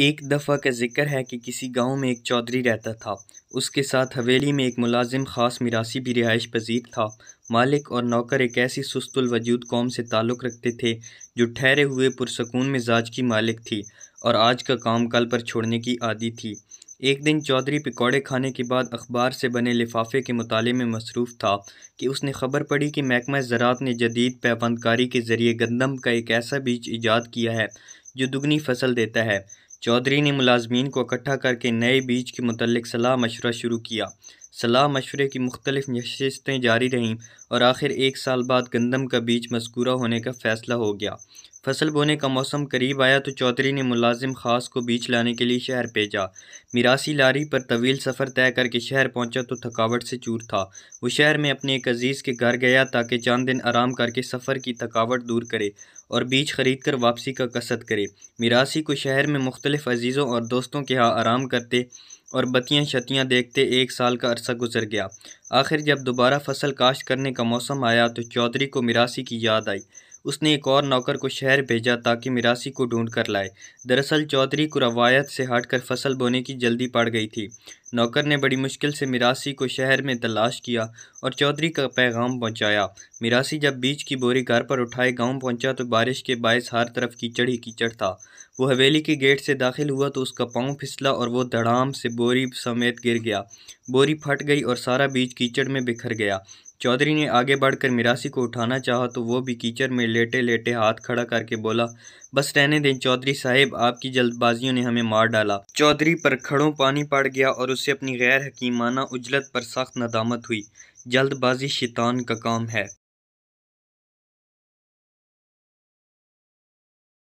ایک دفعہ کا ذکر ہے کہ کسی گاؤں میں ایک چودھری رہتا تھا اس کے ساتھ حویلی میں ایک ملازم خاص میراثی بھی رہائش پذیر تھا مالک اور نوکر ایک ایسی سست الوجود قوم سے تعلق رکھتے تھے جو ٹھہرے ہوئے پرسکون مزاج کی مالک تھی اور آج کا کام کل پر چھوڑنے کی عادی تھی ایک دن چودھری پکوڑے کھانے کے بعد اخبار سے بنے لفافے کے مطالعے میں مصروف تھا کہ اس نے خبر پڑی کہ محکمہ زراعت نے جدید پیوند کاری کے ذریعے گندم کا ایک ایسا بیج ایجاد کیا ہے جو دگنی فصل دیتا ہے چودھری ملازمین کو اکٹھا کر کے نئے بیچ کے متعلق صلاح مشورہ شروع کیا صلاح مشورے کی مختلف نشستیں جاری رہیں اور آخر ایک سال بعد گندم کا بیج مذکورہ ہونے کا فیصلہ ہو گیا فصل بونے کا موسم قریب آیا تو چودھری نے ملازم خاص کو بیچ لانے کے لیے شہر بھیجا میراسی لاری پر طویل سفر طے کر کے شہر پہنچا تو تھکاوٹ سے چور تھا وہ شہر میں اپنے ایک عزیز کے گھر گیا تاکہ چاند دن آرام کر کے سفر کی تھکاوٹ دور کرے اور بیج خرید کر واپسی کا قصد کرے میراسی کو شہر میں مختلف عزیزوں اور دوستوں کے ہاں آرام کرتے اور بتیاں شتیاں دیکھتے ایک سال کا عرصہ گزر گیا آخر جب دوبارہ فصل کاشت کرنے کا موسم آیا تو چودھری کو میراثی کی یاد آئی اس نے ایک اور نوکر کو شہر بھیجا تاکہ مراسی کو ڈھونڈ کر لائے دراصل چودھری کو روایت سے ہٹ کر فصل بونے کی جلدی پڑ گئی تھی نوکر نے بڑی مشکل سے مراسی کو شہر میں تلاش کیا اور چودھری کا پیغام پہنچایا مراسی جب بیج کی بوری گھر پر اٹھائے گاؤں پہنچا تو بارش کے باعث ہر طرف کیچڑ ہی کیچڑ تھا وہ حویلی کے گیٹ سے داخل ہوا تو اس کا پاؤں پھسلا اور وہ دھڑام سے بوری سمیت گر گیا بوری پھٹ گئی اور سارا بیج کیچڑ میں بکھر گیا چودھری آگے بڑھ کر میراسی کو اٹھانا چاہا تو وہ بھی کیچر میں لیٹے لیٹے ہاتھ کھڑا کر کے بولا بس رہنے دیں چودھری صاحب آپ کی جلد بازیوں نے ہمیں مار ڈالا چودھری پر کھڑوں پانی پڑ گیا اور اسے اپنی غیر حکیمانہ اجلت پر سخت ندامت ہوئی جلد بازی شیطان کا کام ہے